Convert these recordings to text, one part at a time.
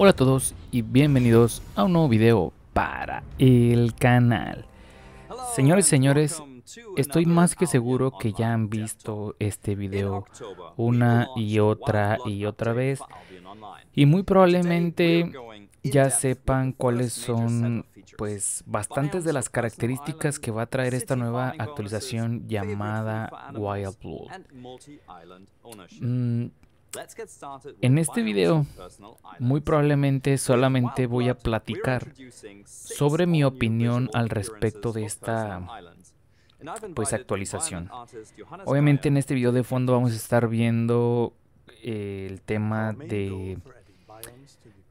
Hola a todos y bienvenidos a un nuevo video para el canal. Señores y señores, estoy más que seguro que ya han visto este video una y otra y otra vez y muy probablemente ya sepan cuáles son pues bastantes de las características que va a traer esta nueva actualización llamada Wild Blue. Mm, en este video, muy probablemente solamente voy a platicar sobre mi opinión al respecto de esta pues actualización. Obviamente en este video de fondo vamos a estar viendo eh, el tema de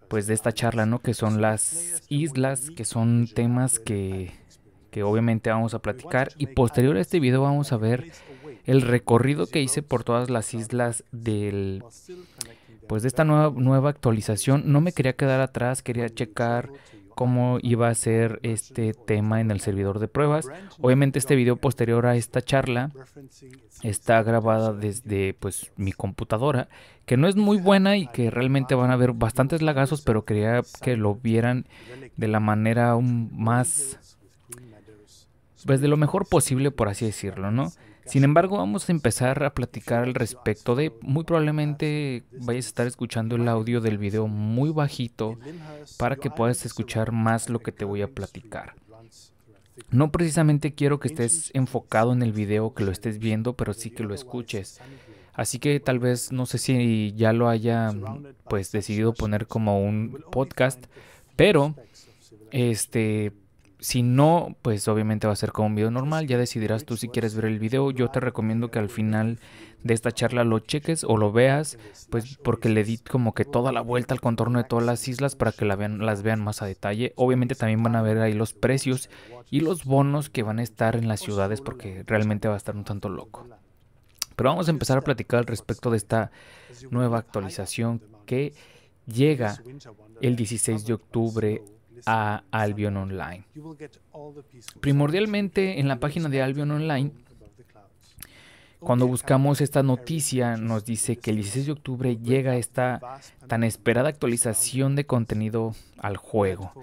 pues de esta charla, ¿no? Que son las islas, que son temas que, que obviamente vamos a platicar y posterior a este video vamos a ver el recorrido que hice por todas las islas del pues de esta nueva, nueva actualización. No me quería quedar atrás, quería checar cómo iba a ser este tema en el servidor de pruebas. Obviamente este video posterior a esta charla está grabada desde pues mi computadora, que no es muy buena y que realmente van a ver bastantes lagazos, pero quería que lo vieran de la manera más pues de lo mejor posible, por así decirlo, ¿no? Sin embargo, vamos a empezar a platicar al respecto de, muy probablemente vayas a estar escuchando el audio del video muy bajito para que puedas escuchar más lo que te voy a platicar. No precisamente quiero que estés enfocado en el video, que lo estés viendo, pero sí que lo escuches. Así que tal vez no sé si ya lo haya pues decidido poner como un podcast, pero este si no, pues obviamente va a ser como un video normal, ya decidirás tú si quieres ver el video. Yo te recomiendo que al final de esta charla lo cheques o lo veas, pues porque le di como que toda la vuelta al contorno de todas las islas para que las vean más a detalle. Obviamente también van a ver ahí los precios y los bonos que van a estar en las ciudades porque realmente va a estar un tanto loco. Pero vamos a empezar a platicar al respecto de esta nueva actualización que llega el 16 de octubre a Albion Online. Primordialmente en la página de Albion Online, cuando buscamos esta noticia, nos dice que el 16 de octubre llega esta tan esperada actualización de contenido al juego.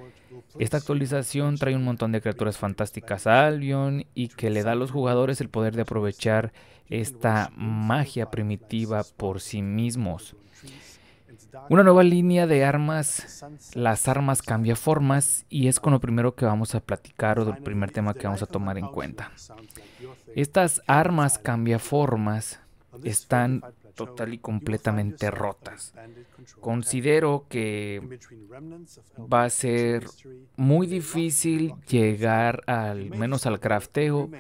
Esta actualización trae un montón de criaturas fantásticas a Albion y que le da a los jugadores el poder de aprovechar esta magia primitiva por sí mismos. Una nueva línea de armas, las armas cambia formas y es con lo primero que vamos a platicar o el primer tema que vamos a tomar en cuenta. Estas armas cambia formas están total y completamente rotas. Considero que va a ser muy difícil llegar al menos al crafteo,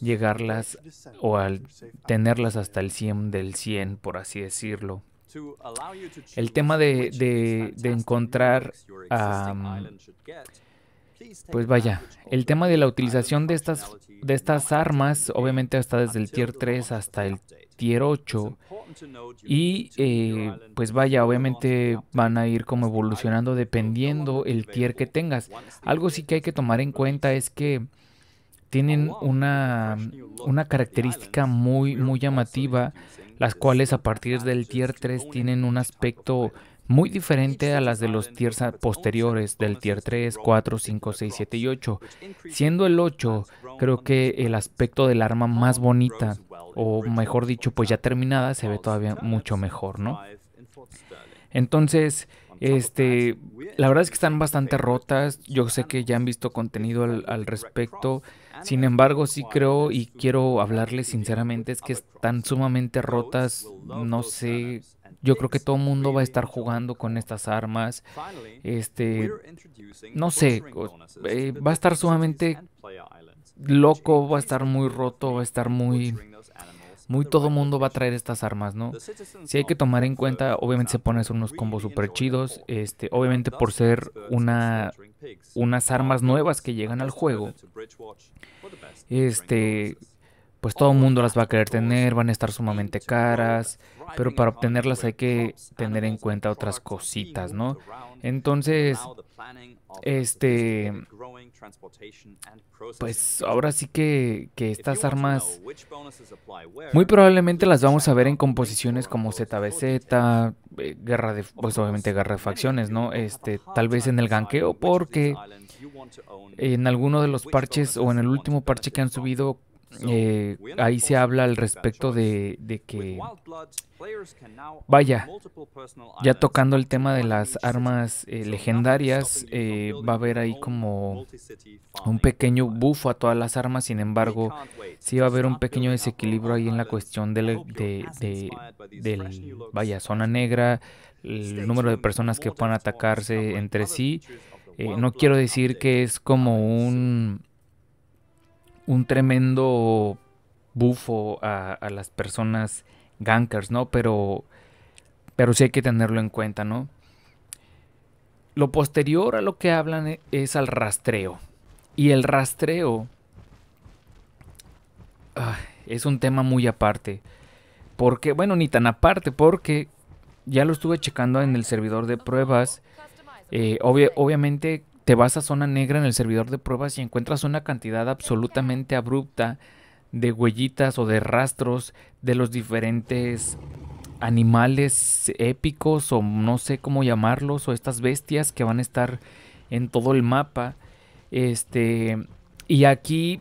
llegarlas o al tenerlas hasta el 100 del 100, por así decirlo el tema de, encontrar, pues vaya, el tema de la utilización de estas, de estas armas, obviamente hasta desde el tier 3 hasta el tier 8, y eh, pues vaya, obviamente van a ir como evolucionando dependiendo el tier que tengas. Algo sí que hay que tomar en cuenta es que tienen oh, una, característica muy, muy llamativa, las cuales a partir del tier 3 tienen un aspecto muy diferente a las de los tiers posteriores del tier 3, 4, 5, 6, 7 y 8. Siendo el 8, creo que el aspecto del arma más bonita, o mejor dicho, pues ya terminada, se ve todavía mucho mejor, ¿no? Entonces, este, la verdad es que están bastante rotas. Yo sé que ya han visto contenido al respecto. Sin embargo, sí creo y quiero hablarles sinceramente, es que están sumamente rotas, no sé, yo creo que todo el mundo va a estar jugando con estas armas, este, no sé, eh, va a estar sumamente loco, va a estar muy roto, va a estar muy muy todo el mundo va a traer estas armas, ¿no? Si hay que tomar en cuenta, obviamente se ponen unos combos super chidos, este, obviamente por ser una unas armas nuevas que llegan al juego. Este, pues todo el mundo las va a querer tener, van a estar sumamente caras, pero para obtenerlas hay que tener en cuenta otras cositas, ¿no? Entonces, este, pues ahora sí que, estas armas muy probablemente las vamos a ver en composiciones como ZBZ, eh, guerra de, pues obviamente guerra de facciones, ¿no? Este, tal vez en el ganqueo porque en alguno de los parches o en el último parche que han subido eh, ahí se habla al respecto de, que, vaya, ya tocando el tema de las armas eh, legendarias, eh, va a haber ahí como un pequeño bufo a todas las armas, sin embargo, sí va a haber un pequeño desequilibrio ahí en la cuestión de, de, del vaya, zona negra, el número de personas que puedan atacarse entre sí. Eh, no quiero decir que es como un un tremendo bufo a, las personas gankers, ¿no? Pero, pero sí hay que tenerlo en cuenta, ¿no? Lo posterior a lo que hablan e, es al rastreo. Y el rastreo ah, es un tema muy aparte. Porque, bueno, ni tan aparte, porque ya lo estuve checando en el servidor de pruebas. Eh, obviamente te vas a zona negra en el servidor de pruebas y encuentras una cantidad absolutamente abrupta de huellitas o de rastros de los diferentes animales épicos o no sé cómo llamarlos o estas bestias que van a estar en todo el mapa. Este, y aquí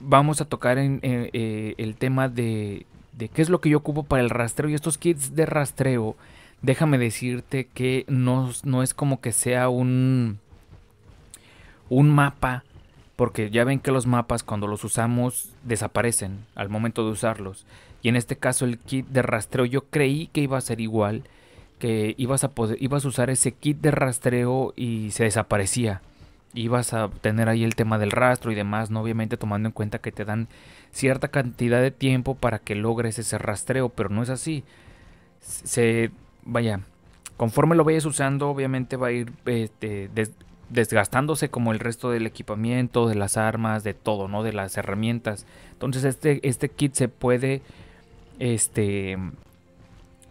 vamos a tocar en, eh, eh, el tema de, de qué es lo que yo ocupo para el rastreo y estos kits de rastreo. Déjame decirte que no, no es como que sea un un mapa, porque ya ven que los mapas cuando los usamos desaparecen al momento de usarlos. Y en este caso el kit de rastreo yo creí que iba a ser igual, que ibas a, poder, ibas a usar ese kit de rastreo y se desaparecía. Ibas a tener ahí el tema del rastro y demás, ¿no? Obviamente tomando en cuenta que te dan cierta cantidad de tiempo para que logres ese rastreo, pero no es así. Se, vaya, conforme lo vayas usando, obviamente va a ir este, desgastándose como el resto del equipamiento, de las armas, de todo, ¿no? De las herramientas. Entonces este, este kit se puede este,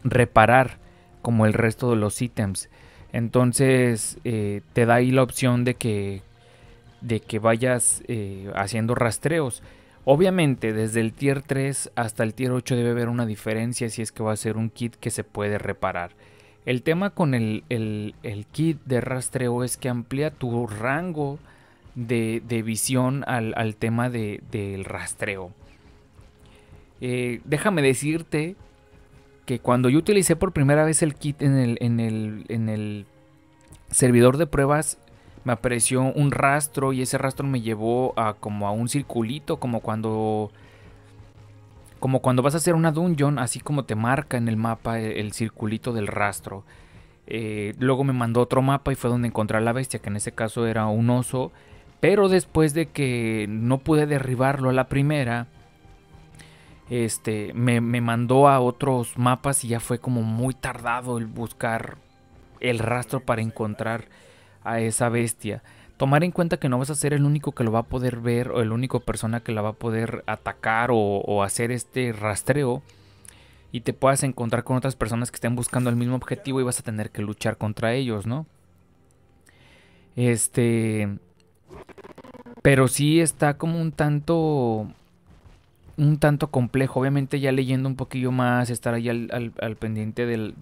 reparar como el resto de los ítems. Entonces eh, te da ahí la opción de que, de que vayas eh, haciendo rastreos. Obviamente desde el tier 3 hasta el tier 8 debe haber una diferencia si es que va a ser un kit que se puede reparar. El tema con el, el, kit de rastreo es que amplía tu rango de, visión al, tema del rastreo. Eh, déjame decirte que cuando yo utilicé por primera vez el kit en el, en el, en el servidor de pruebas, me apareció un rastro y ese rastro me llevó a como a un circulito, como cuando como cuando vas a hacer una dungeon, así como te marca en el mapa e, el, circulito del rastro. Eh, luego me mandó otro mapa y fue donde encontré a la bestia, que en ese caso era un oso. Pero después de que no pude derribarlo a la primera, este, me, me mandó a otros mapas y ya fue como muy tardado el buscar el rastro para encontrar a esa bestia tomar en cuenta que no vas a ser el único que lo va a poder ver o el único persona que la va a poder atacar o, hacer este rastreo y te puedas encontrar con otras personas que estén buscando el mismo objetivo y vas a tener que luchar contra ellos, ¿no? Este... Pero sí está como un tanto... Un tanto complejo, obviamente ya leyendo un poquillo más, estar ahí al, pendiente del,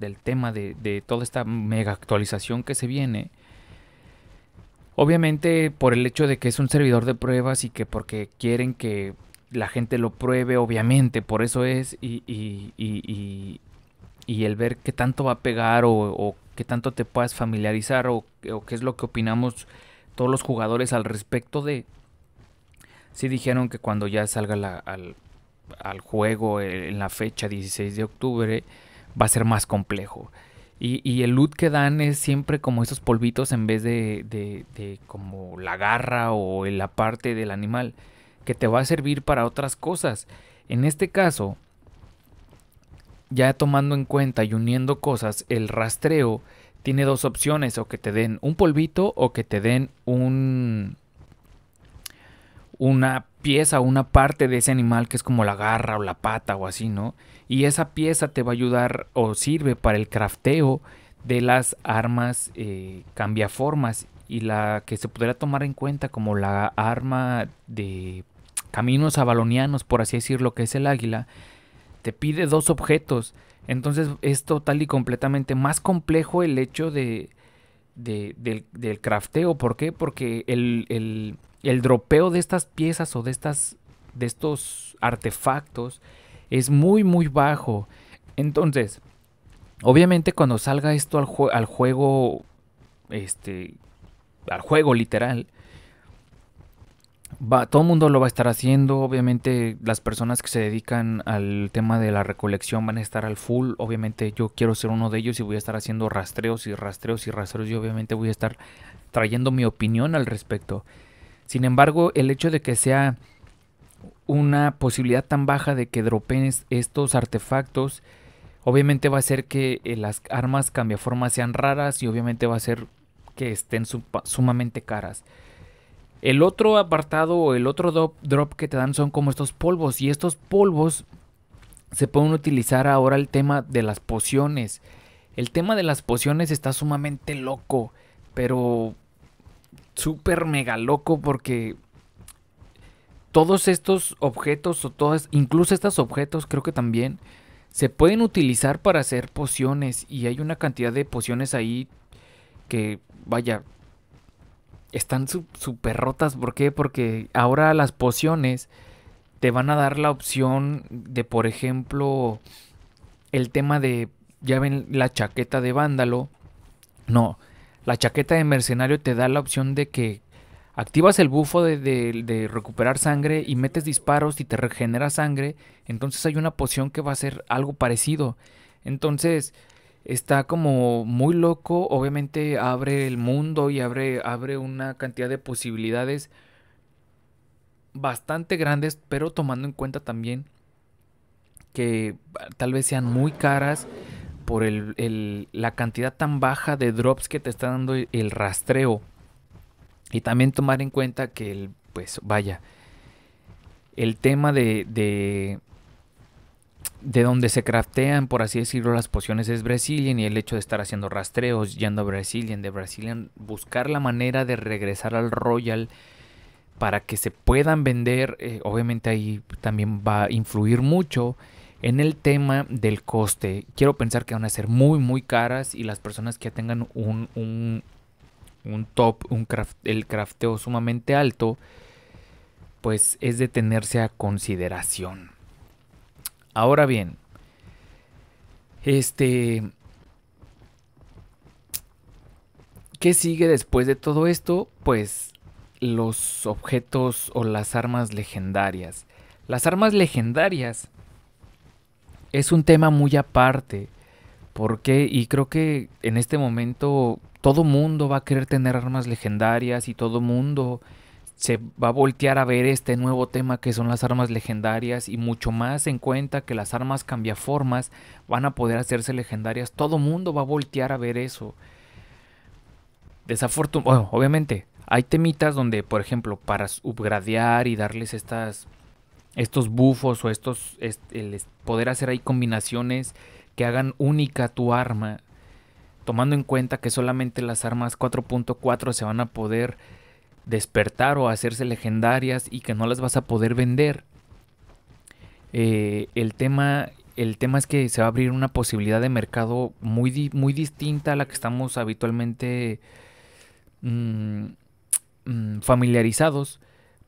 del tema de toda esta mega actualización que se viene Obviamente por el hecho de que es un servidor de pruebas y que porque quieren que la gente lo pruebe, obviamente, por eso es y, y, y, y el ver qué tanto va a pegar o, qué tanto te puedas familiarizar o, qué es lo que opinamos todos los jugadores al respecto de... Sí dijeron que cuando ya salga al, al juego eh, en la fecha 16 de octubre va a ser más complejo. Y, el loot que dan es siempre como esos polvitos en vez de, de como la garra o en la parte del animal, que te va a servir para otras cosas. En este caso, ya tomando en cuenta y uniendo cosas, el rastreo tiene dos opciones, o que te den un polvito o que te den un... Una pieza o una parte de ese animal que es como la garra o la pata o así, ¿no? Y esa pieza te va a ayudar o sirve para el crafteo de las armas cambia eh, cambiaformas y la que se pudiera tomar en cuenta como la arma de caminos abalonianos, por así decirlo, que es el águila, te pide dos objetos. Entonces es total y completamente más complejo el hecho de, del, crafteo. ¿Por qué? Porque el el dropeo de estas piezas o de, estas, de estos artefactos es muy, muy bajo. Entonces, obviamente cuando salga esto al, al juego, este, al juego literal, Va, todo el mundo lo va a estar haciendo. Obviamente, las personas que se dedican al tema de la recolección van a estar al full. Obviamente, yo quiero ser uno de ellos y voy a estar haciendo rastreos y rastreos y rastreos. Y obviamente voy a estar trayendo mi opinión al respecto. Sin embargo, el hecho de que sea una posibilidad tan baja de que dropeen estos artefactos, obviamente va a hacer que eh, las armas forma, sean raras y obviamente va a hacer que estén sumamente caras. El otro apartado o el otro drop que te dan son como estos polvos y estos polvos se pueden utilizar ahora el tema de las pociones. El tema de las pociones está sumamente loco, pero súper mega loco porque todos estos objetos o todas, incluso estos objetos creo que también, se pueden utilizar para hacer pociones y hay una cantidad de pociones ahí que, vaya, están súper rotas. ¿Por qué? Porque ahora las pociones te van a dar la opción de, por ejemplo, el tema de, ya ven, la chaqueta de vándalo. No, la chaqueta de mercenario te da la opción de que activas el bufo de, recuperar sangre y metes disparos y te regenera sangre, entonces hay una poción que va a ser algo parecido. Entonces está como muy loco, obviamente abre el mundo y abre, abre una cantidad de posibilidades bastante grandes, pero tomando en cuenta también que ah, tal vez sean muy caras por el, la cantidad tan baja de drops que te está dando e-, el rastreo. Y también tomar en cuenta que, el, pues vaya, el tema de, de, de donde se craftean, por así decirlo, las pociones es Brazilian y el hecho de estar haciendo rastreos, yendo a Brazilian, de Brazilian, buscar la manera de regresar al Royal para que se puedan vender, eh, obviamente ahí también va a influir mucho en el tema del coste, quiero pensar que van a ser muy, muy caras y las personas que tengan un, un, top, un craft, el crafteo sumamente alto, pues es de tenerse a consideración. Ahora bien, este... ¿Qué sigue después de todo esto? Pues los objetos o las armas legendarias. Las armas legendarias es un tema muy aparte. Porque, y creo que en este momento todo mundo va a querer tener armas legendarias y todo mundo se va a voltear a ver este nuevo tema que son las armas legendarias y mucho más en cuenta que las armas cambiaformas van a poder hacerse legendarias. Todo mundo va a voltear a ver eso. Desafortunadamente, obviamente, hay temitas donde, por ejemplo, para upgradear y darles estas estos bufos o estos, poder hacer ahí combinaciones que hagan única tu arma, tomando en cuenta que solamente las armas 4.4 se van a poder despertar o hacerse legendarias y que no las vas a poder vender. Eh, el, tema, el tema es que se va a abrir una posibilidad de mercado muy, muy distinta a la que estamos habitualmente mm, mm, familiarizados.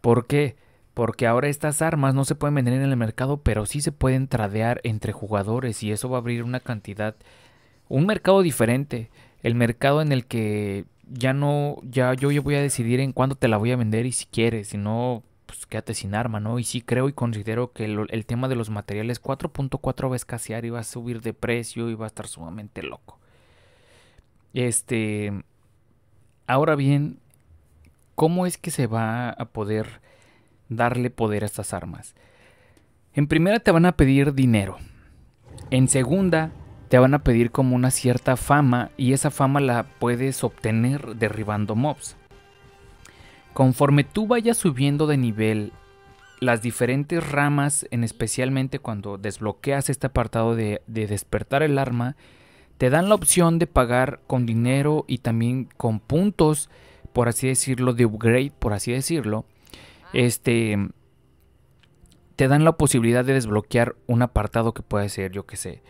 ¿Por qué? porque ahora estas armas no se pueden vender en el mercado, pero sí se pueden tradear entre jugadores y eso va a abrir una cantidad, un mercado diferente, el mercado en el que ya no, ya yo, yo voy a decidir en cuándo te la voy a vender y si quieres, si no, pues quédate sin arma, ¿no? Y sí creo y considero que el, tema de los materiales 4.4 va a escasear y va a subir de precio y va a estar sumamente loco. Este, ahora bien, ¿cómo es que se va a poder darle poder a estas armas. En primera te van a pedir dinero. En segunda te van a pedir como una cierta fama y esa fama la puedes obtener derribando mobs. Conforme tú vayas subiendo de nivel, las diferentes ramas, en especialmente cuando desbloqueas este apartado de, de despertar el arma, te dan la opción de pagar con dinero y también con puntos, por así decirlo, de upgrade, por así decirlo, este. Te dan la posibilidad de desbloquear un apartado que puede ser, yo que sé,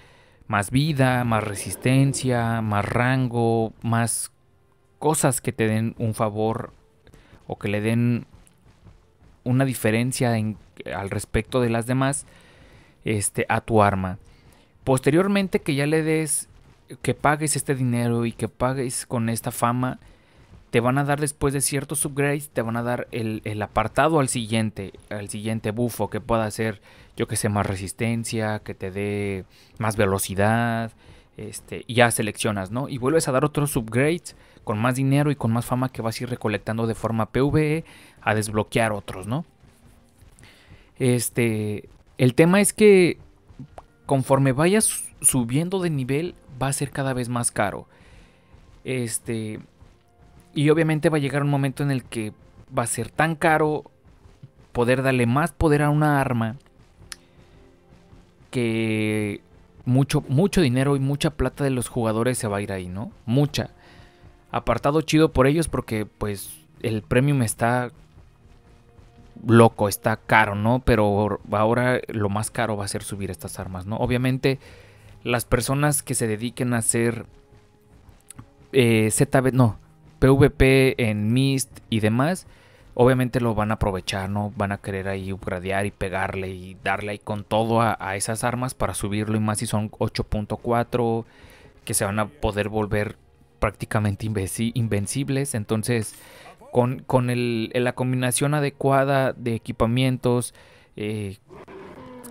más vida, más resistencia, más rango, más cosas que te den un favor o que le den una diferencia al respecto de las demás este, a tu arma. Posteriormente que ya le des, que pagues este dinero y que pagues con esta fama, te van a dar después de ciertos upgrades te van a dar el, apartado al siguiente, al siguiente bufo que pueda hacer, yo que sé, más resistencia, que te dé más velocidad, este, y ya seleccionas, ¿no? Y vuelves a dar otros upgrades con más dinero y con más fama que vas a ir recolectando de forma PvE a desbloquear otros, ¿no? Este, el tema es que conforme vayas subiendo de nivel va a ser cada vez más caro. Este, y obviamente va a llegar un momento en el que va a ser tan caro poder darle más poder a una arma que mucho, mucho dinero y mucha plata de los jugadores se va a ir ahí, ¿no? Mucha. Apartado chido por ellos porque pues el premium está loco, está caro, ¿no? Pero ahora lo más caro va a ser subir estas armas, ¿no? Obviamente las personas que se dediquen a hacer eh, ZB, no, PvP en Mist y demás, obviamente lo van a aprovechar, ¿no? Van a querer ahí upgradear y pegarle y darle ahí con todo a, esas armas para subirlo y más si son 8.4, que se van a poder volver prácticamente invencibles. Entonces, con, la combinación adecuada de equipamientos, eh,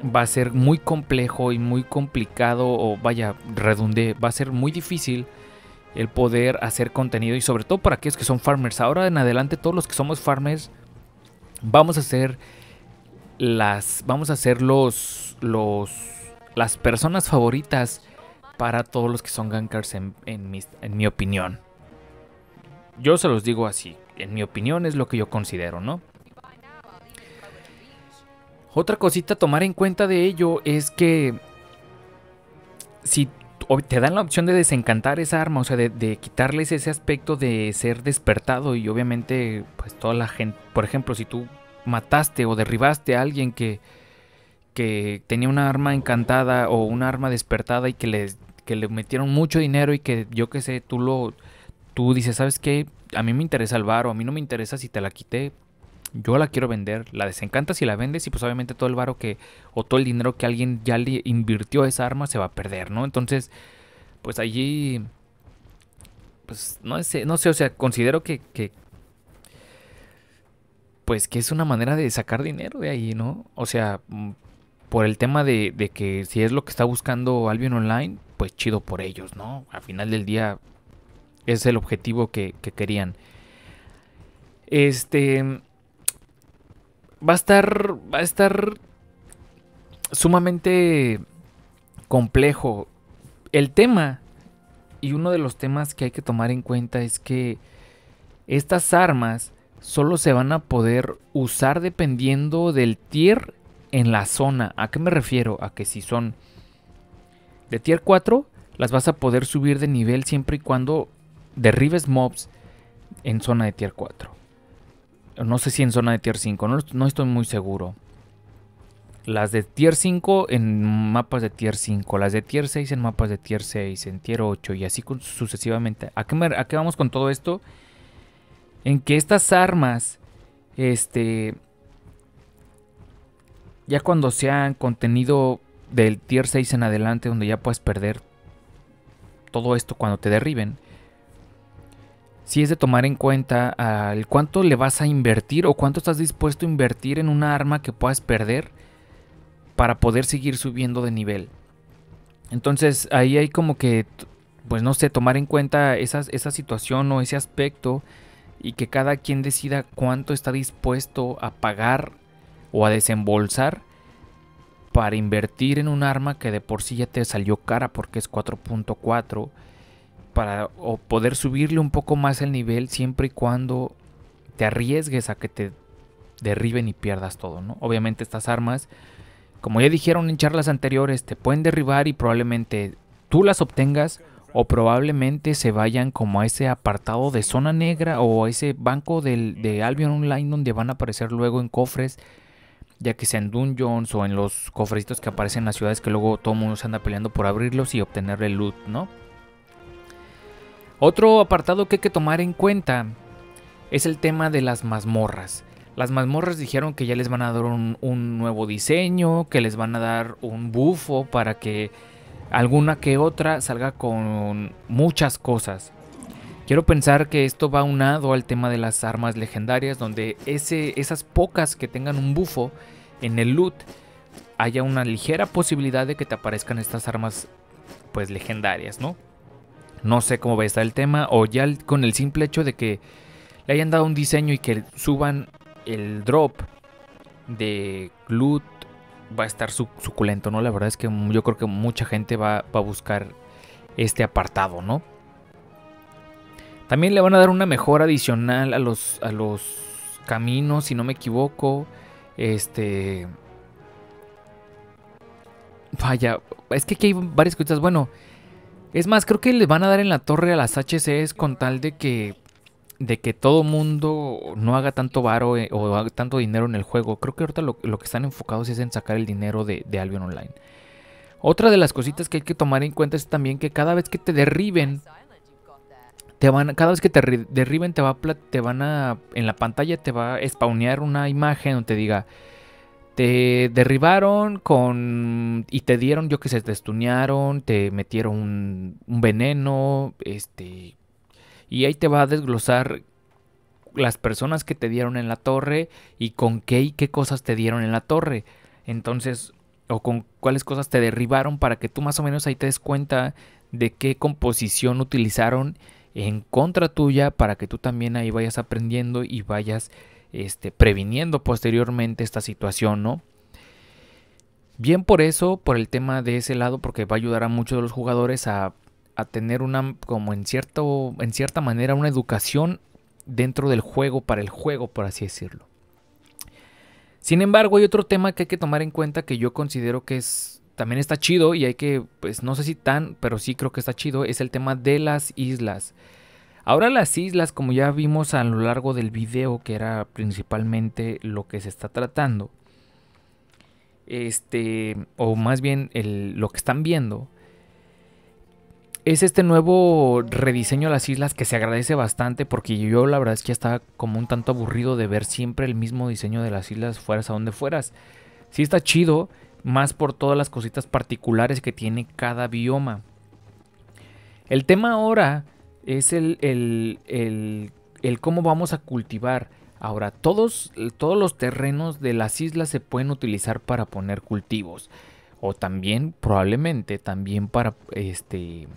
va a ser muy complejo y muy complicado, o vaya, redundé va a ser muy difícil el poder hacer contenido y sobre todo para aquellos que son farmers. Ahora en adelante todos los que somos farmers vamos a ser. las vamos a ser los los las personas favoritas para todos los que son gankers en, mi, en mi opinión. Yo se los digo así, en mi opinión es lo que yo considero, ¿no? Otra cosita a tomar en cuenta de ello es que si te dan la opción de desencantar esa arma, o sea, de, quitarles ese aspecto de ser despertado y obviamente pues toda la gente, por ejemplo, si tú mataste o derribaste a alguien que, que tenía una arma encantada o una arma despertada y que le, le metieron mucho dinero y que yo qué sé, tú lo tú dices, "¿Sabes qué? A mí me interesa el bar o a mí no me interesa si te la quité, yo la quiero vender, la desencantas y la vendes y pues obviamente todo el varo que o todo el dinero que alguien ya le invirtió a esa arma se va a perder, ¿no? Entonces, pues allí, pues no sé, no sé, o sea, considero que, pues que es una manera de sacar dinero de ahí, ¿no? O sea, mm, por el tema de, que si es lo que está buscando Albion Online, pues chido por ellos, ¿no? Al final del día es el objetivo que, que querían. Este va a estar, va a estar sumamente complejo. El tema, y uno de los temas que hay que tomar en cuenta es que estas armas solo se van a poder usar dependiendo del tier en la zona. ¿A qué me refiero? A que si son de tier 4, las vas a poder subir de nivel siempre y cuando derribes mobs en zona de tier 4. No sé si en zona de tier 5, no, estoy muy seguro. Las de tier 5 en mapas de tier 5, las de tier 6 en mapas de tier 6, en tier 8 y así sucesivamente. ¿A qué, ¿A qué, vamos con todo esto? En que estas armas, este, ya cuando sean contenido del tier 6 en adelante, donde ya puedes perder todo esto cuando te derriben, si es de tomar en cuenta al cuánto le vas a invertir o cuánto estás dispuesto a invertir en una arma que puedas perder para poder seguir subiendo de nivel. Entonces ahí hay como que, pues no sé, tomar en cuenta esa situación o ese aspecto y que cada quien decida cuánto está dispuesto a pagar o a desembolsar para invertir en un arma que de por sí ya te salió cara porque es 4.4 para o poder subirle un poco más el nivel siempre y cuando te arriesgues a que te derriben y pierdas todo, ¿no? Obviamente estas armas, como ya dijeron en charlas anteriores, te pueden derribar y probablemente tú las obtengas o probablemente se vayan como a ese apartado de zona negra o a ese banco de Albion Online donde van a aparecer luego en cofres, ya que sean en dungeons o en los cofrecitos que aparecen en las ciudades que luego todo el mundo se anda peleando por abrirlos y obtenerle loot, ¿no? Otro apartado que hay que tomar en cuenta es el tema de las mazmorras. Las mazmorras dijeron que ya les van a dar un, nuevo diseño, que les van a dar un bufo para que alguna que otra salga con muchas cosas. Quiero pensar que esto va unado al tema de las armas legendarias, donde esas pocas que tengan un bufo en el loot, haya una ligera posibilidad de que te aparezcan estas armas pues legendarias, ¿no? No sé cómo va a estar el tema. O ya con el simple hecho de que le hayan dado un diseño y que suban el drop de glut va a estar suculento, ¿no? La verdad es que yo creo que mucha gente va, a buscar este apartado, ¿no? También le van a dar una mejora adicional a los, a los caminos, si no me equivoco. Este... Vaya, es que aquí hay varias cosas. Bueno, es más, creo que le van a dar en la torre a las HCs con tal de que de que todo mundo no haga tanto varo eh, o tanto dinero en el juego. Creo que ahorita lo, que están enfocados es en sacar el dinero de, de, Albion Online. Otra de las cositas que hay que tomar en cuenta es también que cada vez que te derriben, te van, cada vez que te derriben te, van a, en la pantalla te va a spawnear una imagen donde te diga, te derribaron con y te dieron, yo que sé, te te metieron un, un, veneno, este y ahí te va a desglosar las personas que te dieron en la torre y con qué y qué cosas te dieron en la torre. Entonces, o con cuáles cosas te derribaron para que tú más o menos ahí te des cuenta de qué composición utilizaron en contra tuya para que tú también ahí vayas aprendiendo y vayas este, previniendo posteriormente esta situación, ¿no? Bien por eso, por el tema de ese lado, porque va a ayudar a muchos de los jugadores a, a tener una, como en, cierto, en cierta manera, una educación dentro del juego, para el juego, por así decirlo. Sin embargo, hay otro tema que hay que tomar en cuenta que yo considero que es también está chido y hay que, pues no sé si tan, pero sí creo que está chido, es el tema de las islas. Ahora las islas, como ya vimos a lo largo del video, que era principalmente lo que se está tratando, este, o más bien lo que están viendo, es este nuevo rediseño de las islas que se agradece bastante porque yo la verdad es que estaba como un tanto aburrido de ver siempre el mismo diseño de las islas fueras a donde fueras. Sí está chido, más por todas las cositas particulares que tiene cada bioma. El tema ahora es el, el, cómo vamos a cultivar. Ahora, todos, todos los terrenos de las islas se pueden utilizar para poner cultivos. O también, probablemente, también para este,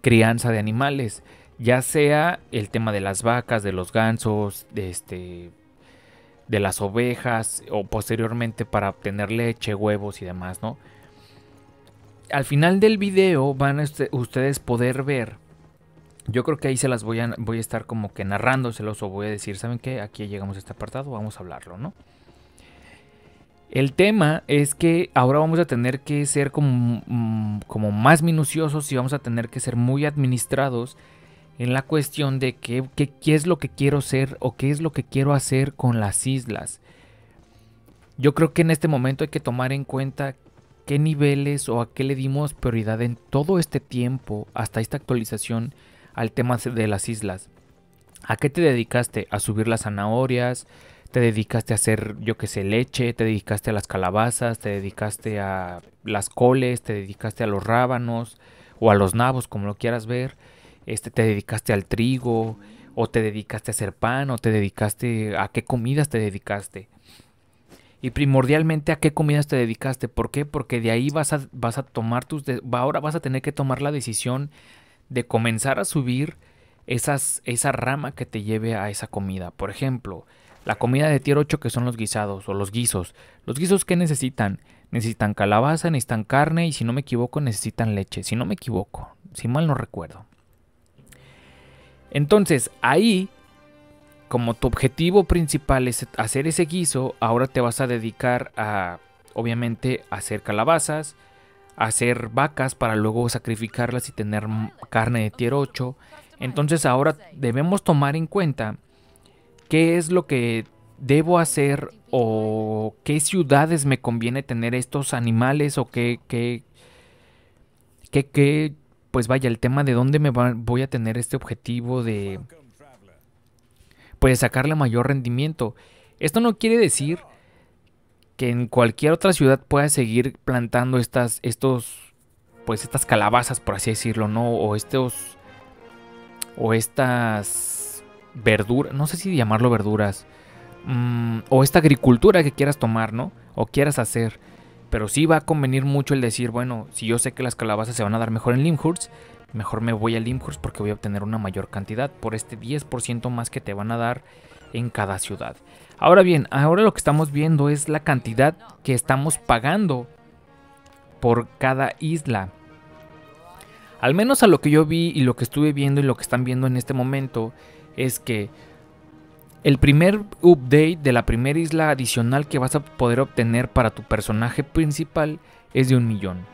crianza de animales. Ya sea el tema de las vacas, de los gansos, de, este, de las ovejas, o posteriormente para obtener leche, huevos y demás, ¿no? Al final del video van a ustedes poder ver yo creo que ahí se las voy a, voy a estar como que narrándoselos o voy a decir, ¿saben qué? Aquí llegamos a este apartado, vamos a hablarlo, ¿no? El tema es que ahora vamos a tener que ser como, mm, como más minuciosos y vamos a tener que ser muy administrados en la cuestión de qué, qué, qué, es lo que quiero ser o qué es lo que quiero hacer con las islas. Yo creo que en este momento hay que tomar en cuenta qué niveles o a qué le dimos prioridad en todo este tiempo hasta esta actualización al tema de las islas. ¿A qué te dedicaste? ¿A subir las zanahorias? ¿Te dedicaste a hacer, yo qué sé, leche? ¿Te dedicaste a las calabazas? ¿Te dedicaste a las coles? ¿Te dedicaste a los rábanos? ¿O a los nabos, como lo quieras ver? Este, ¿Te dedicaste al trigo? ¿O te dedicaste a hacer pan? ¿O te dedicaste a qué comidas te dedicaste? y primordialmente a qué comidas te dedicaste. ¿Por qué? Porque de ahí vas a, vas a tomar tus... ahora vas a tener que tomar la decisión de comenzar a subir esas, esa rama que te lleve a esa comida. Por ejemplo, la comida de tier 8 que son los guisados o los guisos. Los guisos que necesitan? Necesitan calabaza, necesitan carne y si no me equivoco necesitan leche. Si no me equivoco, si mal no recuerdo. Entonces ahí, como tu objetivo principal es hacer ese guiso, ahora te vas a dedicar a, obviamente, hacer calabazas, hacer vacas para luego sacrificarlas y tener carne de tier 8. Entonces ahora debemos tomar en cuenta qué es lo que debo hacer o qué ciudades me conviene tener estos animales o qué, qué, qué, qué pues vaya, el tema de dónde me voy a tener este objetivo de pues sacarle mayor rendimiento. Esto no quiere decir que en cualquier otra ciudad puedas seguir plantando estas, estos, pues estas calabazas, por así decirlo, ¿no? O estos, o estas verduras, no sé si llamarlo verduras, mm, o esta agricultura que quieras tomar, ¿no? O quieras hacer. Pero sí va a convenir mucho el decir, bueno, si yo sé que las calabazas se van a dar mejor en Limhurst, mejor me voy a Limhurst porque voy a obtener una mayor cantidad por este 10% más que te van a dar en cada ciudad. Ahora bien, ahora lo que estamos viendo es la cantidad que estamos pagando por cada isla. Al menos a lo que yo vi y lo que estuve viendo y lo que están viendo en este momento es que el primer update de la primera isla adicional que vas a poder obtener para tu personaje principal es de un millón.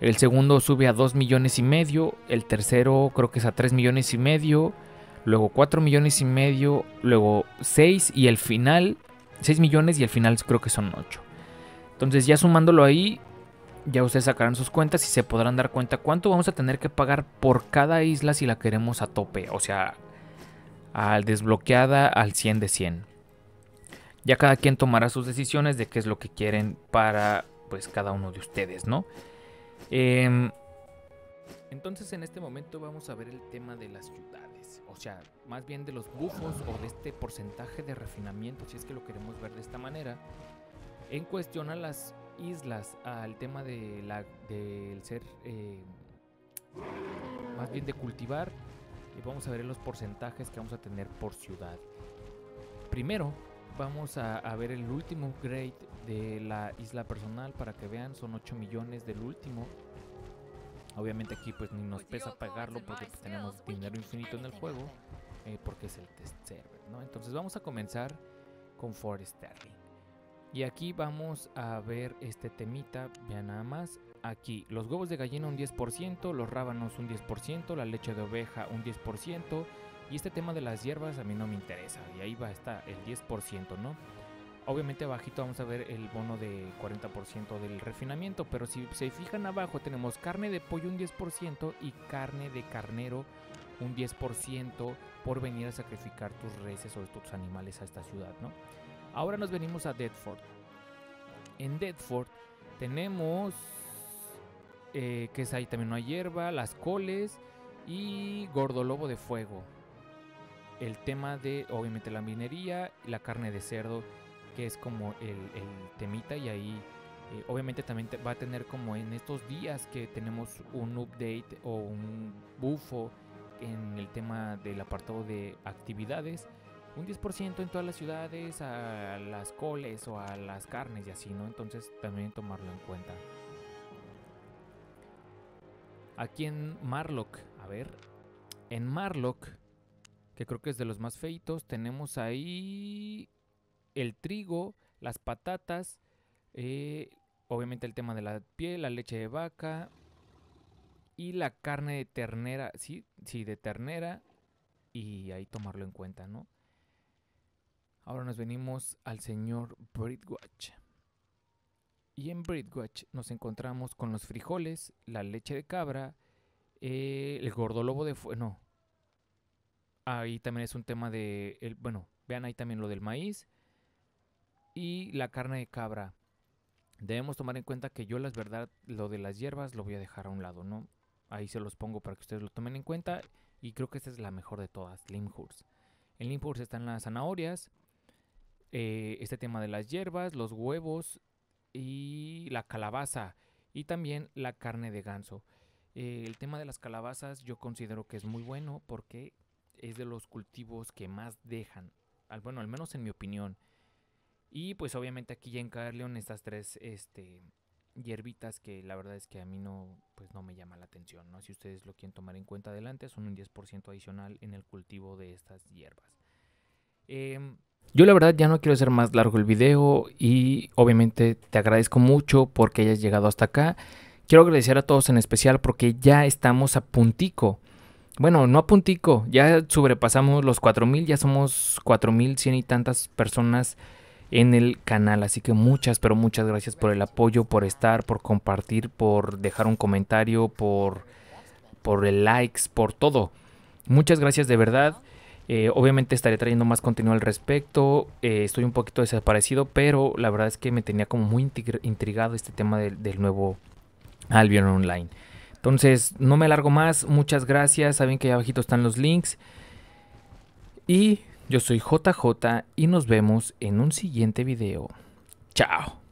El segundo sube a 2 millones y medio, el tercero creo que es a tres millones y medio, luego 4 millones y medio, luego 6 y el final, 6 millones y el final creo que son 8. Entonces ya sumándolo ahí, ya ustedes sacarán sus cuentas y se podrán dar cuenta cuánto vamos a tener que pagar por cada isla si la queremos a tope, o sea, al desbloqueada al 100 de 100. Ya cada quien tomará sus decisiones de qué es lo que quieren para pues cada uno de ustedes, ¿no? Em, entonces en este momento vamos a ver el tema de las ciudades o sea, más bien de los bufos o de este porcentaje de refinamiento, si es que lo queremos ver de esta manera, en cuestión a las islas, al tema de la, del ser, eh, más bien de cultivar, y eh, vamos a ver los porcentajes que vamos a tener por ciudad. Primero, vamos a, ver el último grade de la isla personal para que vean, son 8 millones del último Obviamente aquí pues ni nos pesa pagarlo porque pues, tenemos dinero infinito en el juego, eh, porque es el test server, ¿no? Entonces vamos a comenzar con forest Sterling. Y aquí vamos a ver este temita, vean nada más. Aquí los huevos de gallina un 10%, los rábanos un 10%, la leche de oveja un 10%, y este tema de las hierbas a mí no me interesa, y ahí va a el 10%, ¿no? Obviamente abajito vamos a ver el bono de 40% del refinamiento, pero si se fijan abajo tenemos carne de pollo un 10% y carne de carnero un 10% por venir a sacrificar tus reses o tus animales a esta ciudad, Ahora nos venimos a Deadford. En Deadford tenemos eh, que es ahí también no hay hierba, las coles y gordolobo de fuego. El tema de obviamente la minería, la carne de cerdo que es como el, temita y ahí eh, obviamente también va a tener como en estos días que tenemos un update o un bufo en el tema del apartado de actividades. Un 10% en todas las ciudades, a las coles o a las carnes y así, ¿no? Entonces también tomarlo en cuenta. Aquí en Marlock, a ver. En Marlock, que creo que es de los más feitos, tenemos ahí el trigo, las patatas, eh, obviamente el tema de la piel, la leche de vaca y la carne de ternera, sí, sí, de ternera y ahí tomarlo en cuenta, ¿no? Ahora nos venimos al señor Bridgwatch. Y en Bridgwatch nos encontramos con los frijoles, la leche de cabra, eh, el gordolobo de fuego. No. Ahí también es un tema de. bueno, vean ahí también lo del maíz y la carne de cabra. Debemos tomar en cuenta que yo, la verdad, lo de las hierbas lo voy a dejar a un lado, ¿no? Ahí se los pongo para que ustedes lo tomen en cuenta. Y creo que esta es la mejor de todas, Limhurst. En Limhurst están las zanahorias, eh, este tema de las hierbas, los huevos y la calabaza. Y también la carne de ganso. Eh, el tema de las calabazas yo considero que es muy bueno porque es de los cultivos que más dejan. Al, bueno, al menos en mi opinión. Y pues obviamente aquí ya en Carleón estas tres este, hierbitas que la verdad es que a mí no, pues no me llama la atención. ¿no? Si ustedes lo quieren tomar en cuenta adelante, son un 10% adicional en el cultivo de estas hierbas. Em, yo la verdad ya no quiero hacer más largo el video y obviamente te agradezco mucho porque hayas llegado hasta acá. Quiero agradecer a todos en especial porque ya estamos a puntico. Bueno, no a puntico, ya sobrepasamos los 4.000, ya somos 4.100 y tantas personas en el canal. Así que muchas, pero muchas gracias por el apoyo, por estar, por compartir, por dejar un comentario, por, por el likes, por todo. Muchas gracias de verdad. Eh, obviamente estaré trayendo más contenido al respecto. Eh, estoy un poquito desaparecido, pero la verdad es que me tenía como muy intrigado este tema del, nuevo Albion Online. Entonces, no me alargo más. Muchas gracias. Saben que ahí abajito están los links. Y yo soy JJ y nos vemos en un siguiente video. Chao.